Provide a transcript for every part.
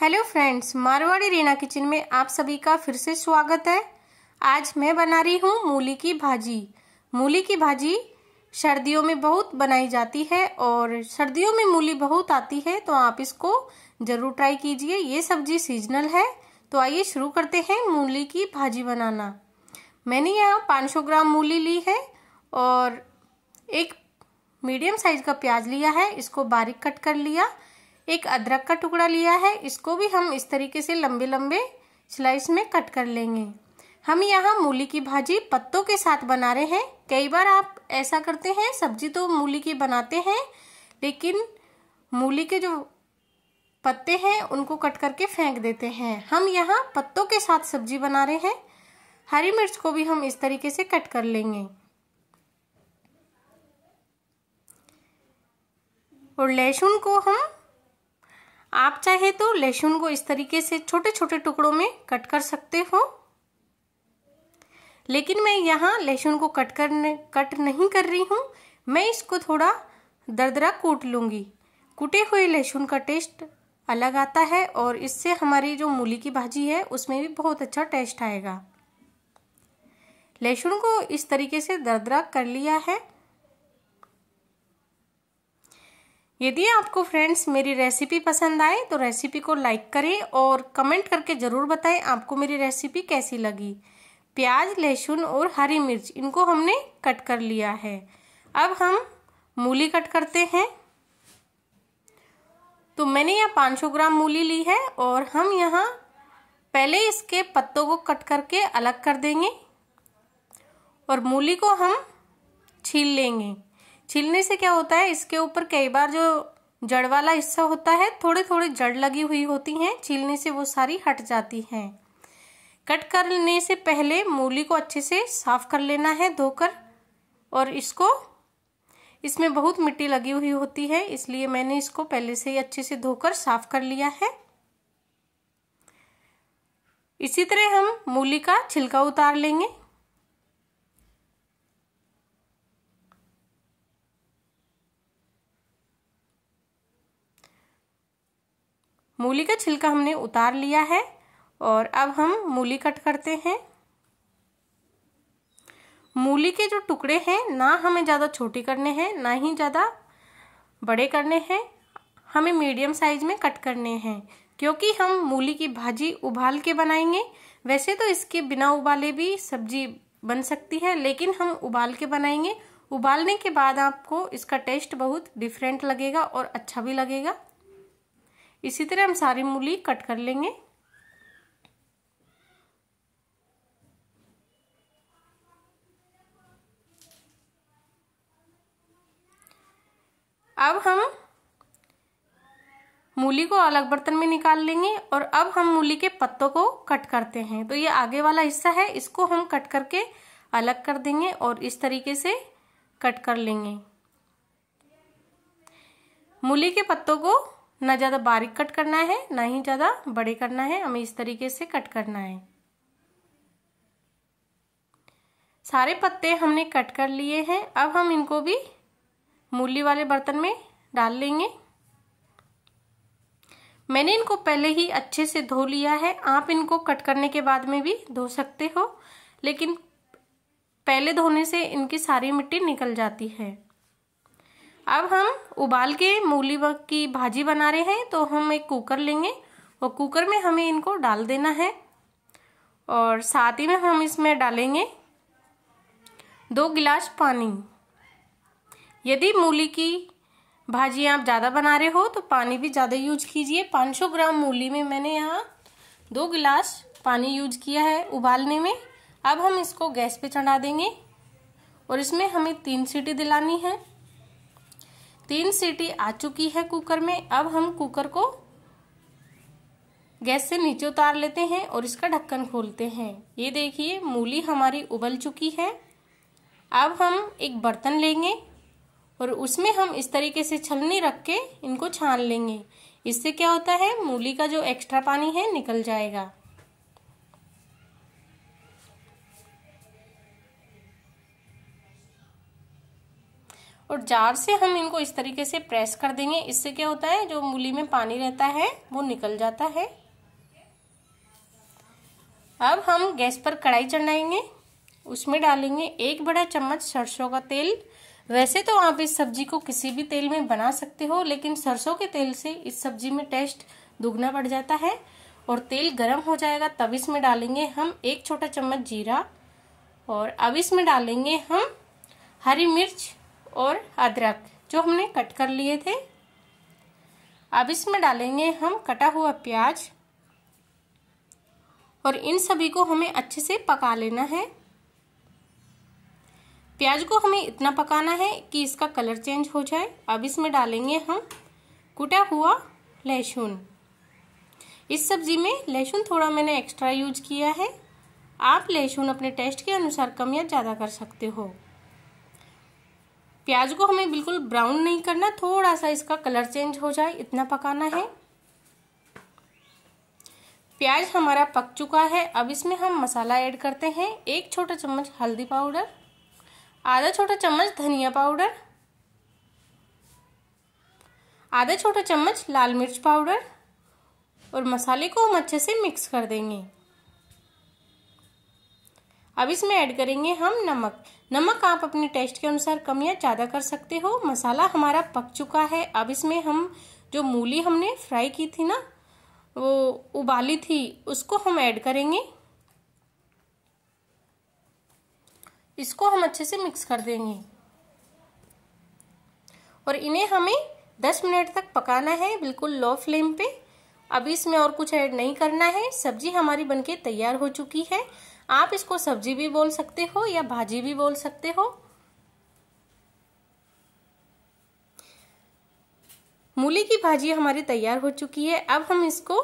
hello friends Marwari Reena kitchen में आप सभी का फिर से स्वागत है आज मैं बना रही हूँ मूली की भाजी मूली की भाजी सर्दियों में बहुत बनाई जाती है और सर्दियों में मूली बहुत आती है तो आप इसको ज़रूर ट्राई कीजिए ये सब्जी सीजनल है तो आइए शुरू करते हैं मूली की भाजी बनाना मैंने यहाँ पाँच ग्राम मूली ली है और एक मीडियम साइज का प्याज लिया है इसको बारीक कट कर लिया एक अदरक का टुकड़ा लिया है इसको भी हम इस तरीके से लंबे लंबे स्लाइस में कट कर लेंगे हम यहाँ मूली की भाजी पत्तों के साथ बना रहे हैं कई बार आप ऐसा करते हैं सब्जी तो मूली की बनाते हैं लेकिन मूली के जो पत्ते हैं उनको कट करके फेंक देते हैं हम यहाँ पत्तों के साथ सब्जी बना रहे हैं हरी मिर्च को भी हम इस तरीके से कट कर लेंगे और लहसुन को हम आप चाहे तो लहसुन को इस तरीके से छोटे छोटे टुकड़ों में कट कर सकते हो लेकिन मैं यहाँ लहसुन को कट करने कट नहीं कर रही हूँ मैं इसको थोड़ा दरदरा कूट लूँगी कूटे हुए लहसुन का टेस्ट अलग आता है और इससे हमारी जो मूली की भाजी है उसमें भी बहुत अच्छा टेस्ट आएगा लहसुन को इस तरीके से दरदरा कर लिया है यदि आपको फ्रेंड्स मेरी रेसिपी पसंद आए तो रेसिपी को लाइक करें और कमेंट करके ज़रूर बताएं आपको मेरी रेसिपी कैसी लगी प्याज लहसुन और हरी मिर्च इनको हमने कट कर लिया है अब हम मूली कट करते हैं तो मैंने यहाँ 500 ग्राम मूली ली है और हम यहाँ पहले इसके पत्तों को कट करके अलग कर देंगे और मूली को हम छील लेंगे छिलने से क्या होता है इसके ऊपर कई बार जो जड़ वाला हिस्सा होता है थोड़े थोड़े जड़ लगी हुई होती हैं छीलने से वो सारी हट जाती हैं कट करने से पहले मूली को अच्छे से साफ कर लेना है धोकर और इसको इसमें बहुत मिट्टी लगी हुई होती है इसलिए मैंने इसको पहले से ही अच्छे से धोकर साफ कर लिया है इसी तरह हम मूली का छिलका उतार लेंगे मूली का छिलका हमने उतार लिया है और अब हम मूली कट करते हैं मूली के जो टुकड़े हैं ना हमें ज़्यादा छोटे करने हैं ना ही ज़्यादा बड़े करने हैं हमें मीडियम साइज में कट करने हैं क्योंकि हम मूली की भाजी उबाल के बनाएंगे वैसे तो इसके बिना उबाले भी सब्जी बन सकती है लेकिन हम उबाल के बनाएंगे उबालने के बाद आपको इसका टेस्ट बहुत डिफरेंट लगेगा और अच्छा भी लगेगा इसी तरह हम सारी मूली कट कर लेंगे अब हम मूली को अलग बर्तन में निकाल लेंगे और अब हम मूली के पत्तों को कट करते हैं तो ये आगे वाला हिस्सा है इसको हम कट करके अलग कर देंगे और इस तरीके से कट कर लेंगे मूली के पत्तों को ना ज़्यादा बारीक कट करना है ना ही ज़्यादा बड़े करना है हमें इस तरीके से कट करना है सारे पत्ते हमने कट कर लिए हैं अब हम इनको भी मूली वाले बर्तन में डाल लेंगे मैंने इनको पहले ही अच्छे से धो लिया है आप इनको कट करने के बाद में भी धो सकते हो लेकिन पहले धोने से इनकी सारी मिट्टी निकल जाती है अब हम उबाल के मूली की भाजी बना रहे हैं तो हम एक कुकर लेंगे और कुकर में हमें इनको डाल देना है और साथ ही में हम इसमें डालेंगे दो गिलास पानी यदि मूली की भाजी आप ज़्यादा बना रहे हो तो पानी भी ज़्यादा यूज कीजिए 500 ग्राम मूली में मैंने यहाँ दो गिलास पानी यूज किया है उबालने में अब हम इसको गैस पे चढ़ा देंगे और इसमें हमें तीन सीटी दिलानी है तीन सीटी आ चुकी है कुकर में अब हम कुकर को गैस से नीचे उतार लेते हैं और इसका ढक्कन खोलते हैं ये देखिए मूली हमारी उबल चुकी है अब हम एक बर्तन लेंगे और उसमें हम इस तरीके से छलनी रख के इनको छान लेंगे इससे क्या होता है मूली का जो एक्स्ट्रा पानी है निकल जाएगा और जार से हम इनको इस तरीके से प्रेस कर देंगे इससे क्या होता है जो मूली में पानी रहता है वो निकल जाता है अब हम गैस पर कढ़ाई चढ़ाएंगे उसमें डालेंगे एक बड़ा चम्मच सरसों का तेल वैसे तो आप इस सब्जी को किसी भी तेल में बना सकते हो लेकिन सरसों के तेल से इस सब्जी में टेस्ट दुगना बढ़ जाता है और तेल गर्म हो जाएगा तब इसमें डालेंगे हम एक छोटा चम्मच जीरा और अब इसमें डालेंगे हम हरी मिर्च और अदरक जो हमने कट कर लिए थे अब इसमें डालेंगे हम कटा हुआ प्याज और इन सभी को हमें अच्छे से पका लेना है प्याज को हमें इतना पकाना है कि इसका कलर चेंज हो जाए अब इसमें डालेंगे हम कुटा हुआ लहसुन इस सब्जी में लहसुन थोड़ा मैंने एक्स्ट्रा यूज किया है आप लहसुन अपने टेस्ट के अनुसार कम या ज़्यादा कर सकते हो प्याज को हमें बिल्कुल ब्राउन नहीं करना थोड़ा सा इसका कलर चेंज हो जाए इतना पकाना है प्याज हमारा पक चुका है अब इसमें हम मसाला ऐड करते हैं एक छोटा चम्मच हल्दी पाउडर आधा छोटा चम्मच धनिया पाउडर आधा छोटा चम्मच लाल मिर्च पाउडर और मसाले को हम अच्छे से मिक्स कर देंगे अब इसमें ऐड करेंगे हम नमक नमक आप अपने टेस्ट के अनुसार कम या ज़्यादा कर सकते हो मसाला हमारा पक चुका है अब इसमें हम जो मूली हमने फ्राई की थी ना वो उबाली थी उसको हम ऐड करेंगे इसको हम अच्छे से मिक्स कर देंगे और इन्हें हमें 10 मिनट तक पकाना है बिल्कुल लो फ्लेम पे अभी इसमें और कुछ ऐड नहीं करना है सब्जी हमारी बनके तैयार हो चुकी है आप इसको सब्जी भी बोल सकते हो या भाजी भी बोल सकते हो मूली की भाजी हमारी तैयार हो चुकी है अब हम इसको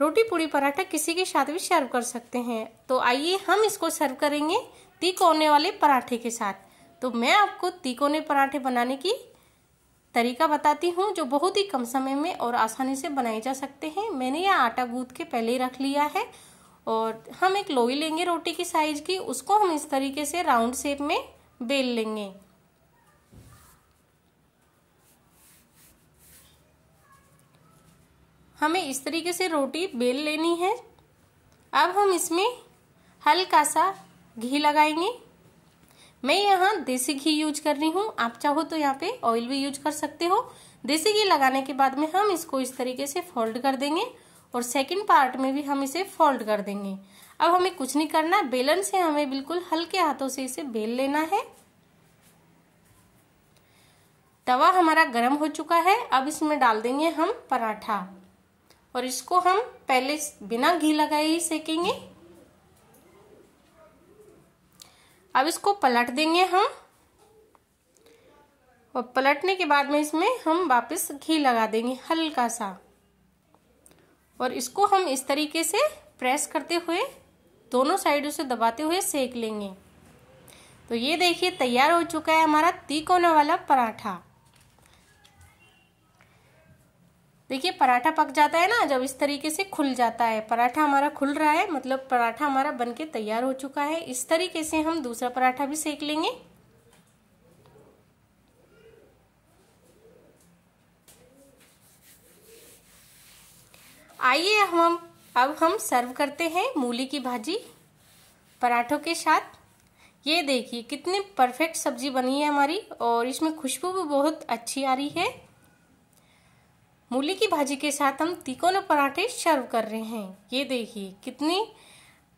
रोटी पूड़ी पराठा किसी के साथ भी सर्व कर सकते हैं तो आइए हम इसको सर्व करेंगे तिकोने वाले पराठे के साथ तो मैं आपको तिकोने पराठे बनाने की तरीका बताती हूँ जो बहुत ही कम समय में और आसानी से बनाए जा सकते हैं मैंने यह आटा गूंथ के पहले ही रख लिया है और हम एक लोई लेंगे रोटी की साइज की उसको हम इस तरीके से राउंड शेप में बेल लेंगे हमें इस तरीके से रोटी बेल लेनी है अब हम इसमें हल्का सा घी लगाएंगे मैं यहाँ देसी घी यूज कर रही हूँ आप चाहो तो यहाँ पे ऑयल भी यूज कर सकते हो देसी घी लगाने के बाद में हम इसको इस तरीके से फोल्ड कर देंगे और सेकंड पार्ट में भी हम इसे फोल्ड कर देंगे अब हमें कुछ नहीं करना बेलन से हमें बिल्कुल हल्के हाथों से इसे बेल लेना है तवा हमारा गर्म हो चुका है अब इसमें डाल देंगे हम पराठा और इसको हम पहले बिना घी लगाए ही सेकेंगे अब इसको पलट देंगे हम और पलटने के बाद में इसमें हम वापस घी लगा देंगे हल्का सा और इसको हम इस तरीके से प्रेस करते हुए दोनों साइडों से दबाते हुए सेक लेंगे तो ये देखिए तैयार हो चुका है हमारा तिकोना वाला पराठा देखिए पराठा पक जाता है ना जब इस तरीके से खुल जाता है पराठा हमारा खुल रहा है मतलब पराठा हमारा बनके तैयार हो चुका है इस तरीके से हम दूसरा पराठा भी सेक लेंगे आइए हम अब हम सर्व करते हैं मूली की भाजी पराठों के साथ ये देखिए कितनी परफेक्ट सब्जी बनी है हमारी और इसमें खुशबू भी बहुत अच्छी आ रही है मूली की भाजी के साथ हम तिकोने पराठे सर्व कर रहे हैं ये देखिए कितनी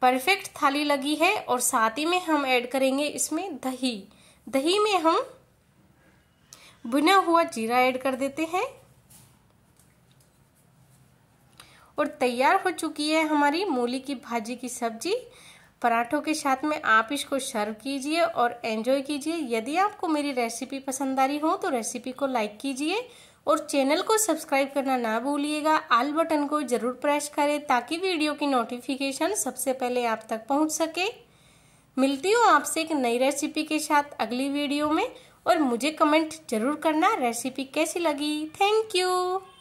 परफेक्ट थाली लगी है और साथ ही में हम ऐड करेंगे इसमें दही दही में हम भुना हुआ जीरा ऐड कर देते हैं और तैयार हो चुकी है हमारी मूली की भाजी की सब्जी पराठों के साथ में आप इसको सर्व कीजिए और एंजॉय कीजिए यदि आपको मेरी रेसिपी पसंद आ रही हो तो रेसिपी को लाइक कीजिए और चैनल को सब्सक्राइब करना ना भूलिएगा आल बटन को जरूर प्रेस करें ताकि वीडियो की नोटिफिकेशन सबसे पहले आप तक पहुंच सके मिलती हूँ आपसे एक नई रेसिपी के साथ अगली वीडियो में और मुझे कमेंट जरूर करना रेसिपी कैसी लगी थैंक यू